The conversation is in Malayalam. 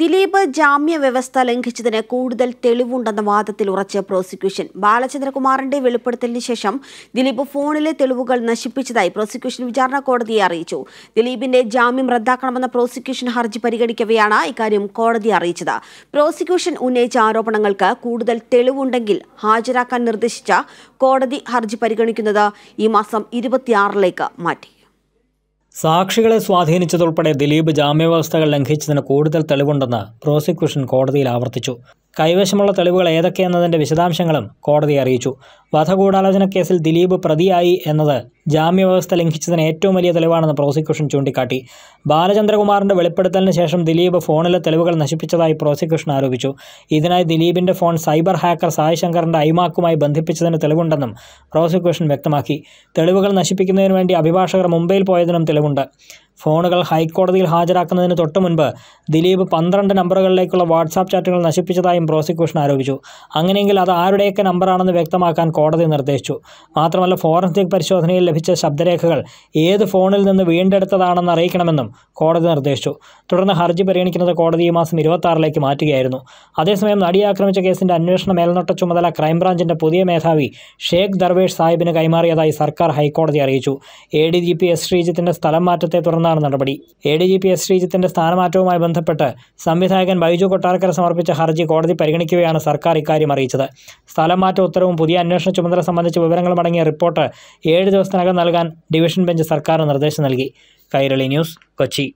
ദിലീപ് ജാമ്യ വ്യവസ്ഥ ലംഘിച്ചതിന് കൂടുതൽ തെളിവുണ്ടെന്ന വാദത്തിൽ ഉറച്ച പ്രോസിക്യൂഷൻ ബാലചന്ദ്രകുമാറിന്റെ വെളിപ്പെടുത്തലിന് ശേഷം ദിലീപ് ഫോണിലെ തെളിവുകൾ നശിപ്പിച്ചതായി പ്രോസിക്യൂഷൻ വിചാരണ കോടതിയെ അറിയിച്ചു ദിലീപിന്റെ ജാമ്യം റദ്ദാക്കണമെന്ന പ്രോസിക്യൂഷൻ ഹർജി പരിഗണിക്കവെയാണ് ഇക്കാര്യം കോടതി അറിയിച്ചത് പ്രോസിക്യൂഷൻ ഉന്നയിച്ച ആരോപണങ്ങൾക്ക് കൂടുതൽ തെളിവുണ്ടെങ്കിൽ ഹാജരാക്കാൻ നിർദ്ദേശിച്ച കോടതി ഹർജി പരിഗണിക്കുന്നത് ഈ മാസം ഇരുപത്തിയാറിലേക്ക് മാറ്റി സാക്ഷികളെ സ്വാധീനിച്ചതുൾപ്പെടെ ദിലീപ് ജാമ്യവ്യവസ്ഥകൾ ലംഘിച്ചതിന് കൂടുതൽ തെളിവുണ്ടെന്ന് പ്രോസിക്യൂഷൻ കോടതിയിൽ ആവർത്തിച്ചു കൈവശമുള്ള തെളിവുകൾ ഏതൊക്കെയെന്നതിൻ്റെ വിശദാംശങ്ങളും കോടതി അറിയിച്ചു വധഗൂഢാലോചന കേസിൽ ദിലീപ് പ്രതിയായി എന്നത് ജാമ്യവ്യവസ്ഥ ലംഘിച്ചതിന് ഏറ്റവും വലിയ തെളിവാണെന്ന് പ്രോസിക്യൂഷൻ ചൂണ്ടിക്കാട്ടി ബാലചന്ദ്രകുമാറിന്റെ വെളിപ്പെടുത്തലിന് ശേഷം ദിലീപ് ഫോണിലെ തെളിവുകൾ നശിപ്പിച്ചതായി പ്രോസിക്യൂഷൻ ആരോപിച്ചു ഇതിനായി ദിലീപിന്റെ ഫോൺ സൈബർ ഹാക്കർ സായ് ശങ്കറിൻ്റെ ഐമാക്കുമായി ബന്ധിപ്പിച്ചതിന് തെളിവുണ്ടെന്നും പ്രോസിക്യൂഷൻ വ്യക്തമാക്കി തെളിവുകൾ നശിപ്പിക്കുന്നതിന് വേണ്ടി അഭിഭാഷകർ മുംബൈയിൽ പോയതിനും തെളിവുണ്ട് ഫോണുകൾ ഹൈക്കോടതിയിൽ ഹാജരാക്കുന്നതിന് തൊട്ടു മുൻപ് ദിലീപ് പന്ത്രണ്ട് നമ്പറുകളിലേക്കുള്ള വാട്സാപ്പ് ചാറ്റുകൾ നശിപ്പിച്ചതായും പ്രോസിക്യൂഷൻ ആരോപിച്ചു അങ്ങനെയെങ്കിൽ അത് ആരുടെയൊക്കെ നമ്പറാണെന്ന് വ്യക്തമാക്കാൻ കോടതി നിർദ്ദേശിച്ചു മാത്രമല്ല ഫോറൻസിക് പരിശോധനയിൽ ലഭിച്ച ശബ്ദരേഖകൾ ഏത് ഫോണിൽ നിന്ന് വീണ്ടെടുത്തതാണെന്ന് അറിയിക്കണമെന്നും കോടതി നിർദ്ദേശിച്ചു തുടർന്ന് ഹർജി പരിഗണിക്കുന്നത് കോടതി ഈ മാസം ഇരുപത്തി മാറ്റുകയായിരുന്നു അതേസമയം നടിയെ ആക്രമിച്ച കേസിന്റെ അന്വേഷണ മേൽനോട്ട ചുമതല ക്രൈംബ്രാഞ്ചിന്റെ പുതിയ മേധാവി ഷേഖ് ദർവേഷ് സാഹിബിന് കൈമാറിയതായി സർക്കാർ ഹൈക്കോടതി അറിയിച്ചു A D G P S ശ്രീജിത്തിന്റെ സ്ഥലം മാറ്റത്തെ തുടർന്ന് തുടർന്നാണ് നടപടി A D G P S ശ്രീജിത്തിന്റെ സ്ഥാനമാറ്റവുമായി ബന്ധപ്പെട്ട് സംവിധായകൻ ബൈജു കൊട്ടാരക്കര സമർപ്പിച്ച ഹർജി കോടതി പരിഗണിക്കുകയാണ് സർക്കാർ ഇക്കാര്യം അറിയിച്ചത് സ്ഥലമാറ്റ ഉത്തരവും പുതിയ അന്വേഷണ ചുമതല സംബന്ധിച്ച വിവരങ്ങളുമടങ്ങിയ റിപ്പോർട്ട് ഏഴ് ദിവസത്തിനകം നൽകാൻ ഡിവിഷൻ ബെഞ്ച് സർക്കാർ നിർദ്ദേശം നൽകി കൈരളി ന്യൂസ് കൊച്ചി